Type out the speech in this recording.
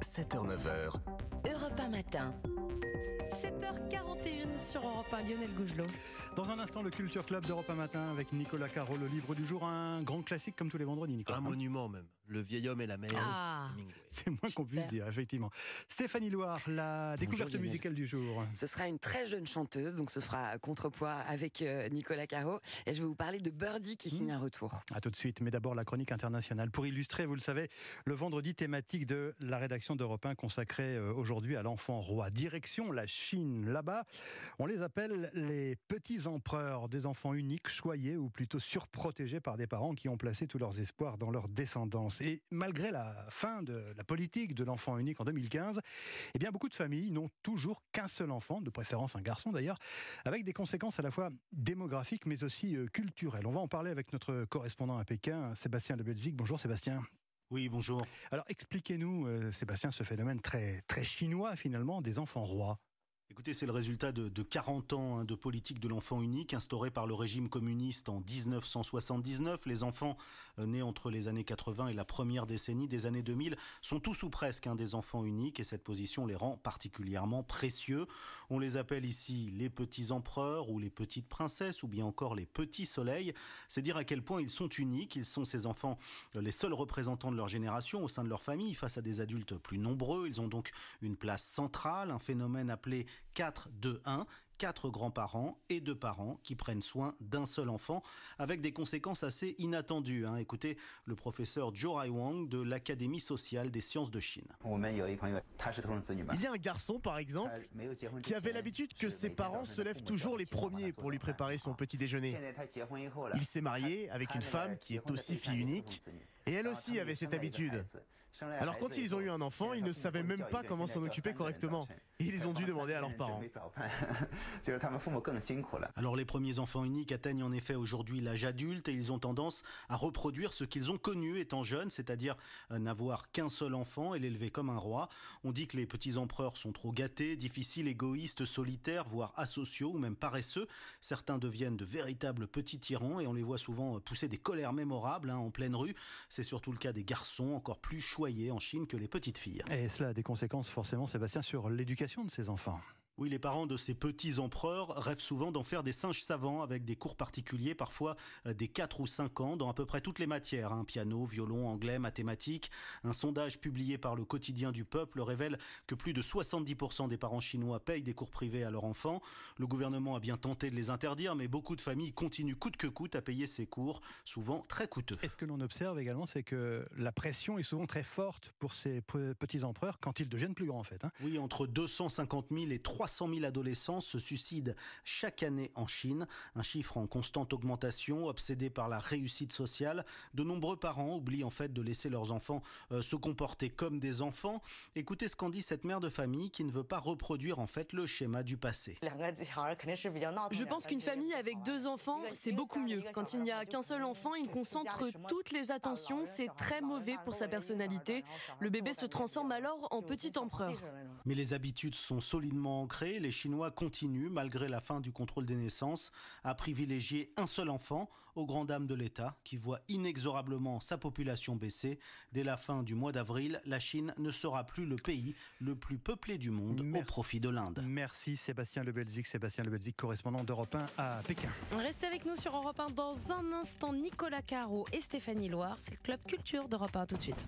7h-9h, Europe 1 matin. 7h41 sur Europe 1, Lionel Gougelot. Dans un instant, le Culture Club d'Europe 1 matin avec Nicolas Caro, le livre du jour, un grand classique comme tous les vendredis, Nicolas. Un monument même. Le vieil homme et la mère. Ah. C'est moins qu'on puisse dire, effectivement. Stéphanie Loire, la découverte musicale du jour. Ce sera une très jeune chanteuse, donc ce sera contrepoids avec euh, Nicolas Caro. Et je vais vous parler de Birdie qui signe hmm. un retour. À tout de suite, mais d'abord la chronique internationale. Pour illustrer, vous le savez, le vendredi thématique de la rédaction d'Europe 1 consacrée euh, aujourd'hui à l'enfant roi. Direction la Chine, là-bas, on les appelle les petits empereurs, des enfants uniques, choyés ou plutôt surprotégés par des parents qui ont placé tous leurs espoirs dans leur descendance. Et malgré la fin de la politique de l'enfant unique en 2015, eh beaucoup de familles n'ont toujours qu'un seul enfant, de préférence un garçon d'ailleurs, avec des conséquences à la fois démographiques mais aussi euh, culturelles. On va en parler avec notre correspondant à Pékin, Sébastien de Bonjour Sébastien. Oui, bonjour. Alors expliquez-nous, euh, Sébastien, ce phénomène très chinois finalement des enfants rois. Écoutez, c'est le résultat de, 40 ans hein, de politique de l'enfant unique instaurée par le régime communiste en 1979. Les enfants euh, nés entre les années 80 et la première décennie des années 2000 sont tous ou presque un hein, des enfants uniques et cette position les rend particulièrement précieux. On les appelle ici les petits empereurs ou les petites princesses ou bien encore les petits soleils. C'est dire à quel point ils sont uniques. Ils sont ces enfants euh, les seuls représentants de leur génération au sein de leur famille face à des adultes plus nombreux. Ils ont donc une place centrale, un phénomène appelé 4, 2, 1, quatre grands-parents et deux parents qui prennent soin d'un seul enfant, avec des conséquences assez inattendues. Hein. Écoutez le professeur Zhou Raiwang de l'Académie sociale des sciences de Chine. Il y a un garçon, par exemple, qui avait l'habitude que ses parents se lèvent toujours les premiers pour lui préparer son petit déjeuner. Il s'est marié avec une femme qui est aussi fille unique, et elle aussi avait cette habitude. Alors quand ils ont eu un enfant, ils ne savaient même pas comment s'en occuper correctement. ils ont dû demander à leurs parents. Alors les premiers enfants uniques atteignent en effet aujourd'hui l'âge adulte et ils ont tendance à reproduire ce qu'ils ont connu étant jeunes, c'est-à-dire euh, n'avoir qu'un seul enfant et l'élever comme un roi. On dit que les petits empereurs sont trop gâtés, difficiles, égoïstes, solitaires, voire asociaux ou même paresseux. Certains deviennent de véritables petits tyrans et on les voit souvent pousser des colères mémorables hein, en pleine rue. C'est surtout le cas des garçons encore plus chouettes en Chine que les petites filles. Et cela a des conséquences forcément, Sébastien, sur l'éducation de ces enfants. Oui, les parents de ces petits empereurs rêvent souvent d'en faire des singes savants avec des cours particuliers, parfois euh, des 4 ou 5 ans, dans à peu près toutes les matières, hein, piano, violon, anglais, mathématiques. Un sondage publié par le quotidien du peuple révèle que plus de 70% des parents chinois payent des cours privés à leurs enfants. Le gouvernement a bien tenté de les interdire, mais beaucoup de familles continuent coûte que coûte à payer ces cours, souvent très coûteux. Et ce que l'on observe également, c'est que la pression est souvent très forte pour ces petits empereurs quand ils deviennent plus grands, en fait. Hein. Oui, entre 250 000 et 300 100 000 adolescents se suicident chaque année en Chine, un chiffre en constante augmentation, obsédé par la réussite sociale. De nombreux parents oublient en fait de laisser leurs enfants euh, se comporter comme des enfants. Écoutez ce qu'en dit cette mère de famille qui ne veut pas reproduire en fait le schéma du passé. Je pense qu'une famille avec deux euh, enfants, c'est beaucoup hein, mieux. Quand il n'y a qu'un seul euh, enfant, il concentre toutes les attentions, c'est très mauvais pour sa personnalité. Le bébé se transforme alors en petit empereur. Mais les habitudes sont solidement ancrées les Chinois continuent, malgré la fin du contrôle des naissances, à privilégier un seul enfant aux grand dames de l'État, qui voit inexorablement sa population baisser. Dès la fin du mois d'avril, la Chine ne sera plus le pays le plus peuplé du monde au profit de l'Inde. Merci Sébastien Le Sébastien Le correspondant d'Europe 1 à Pékin. Restez avec nous sur Europe 1 dans un instant. Nicolas Caro et Stéphanie Loire, c'est le Club Culture d'Europe 1 tout de suite.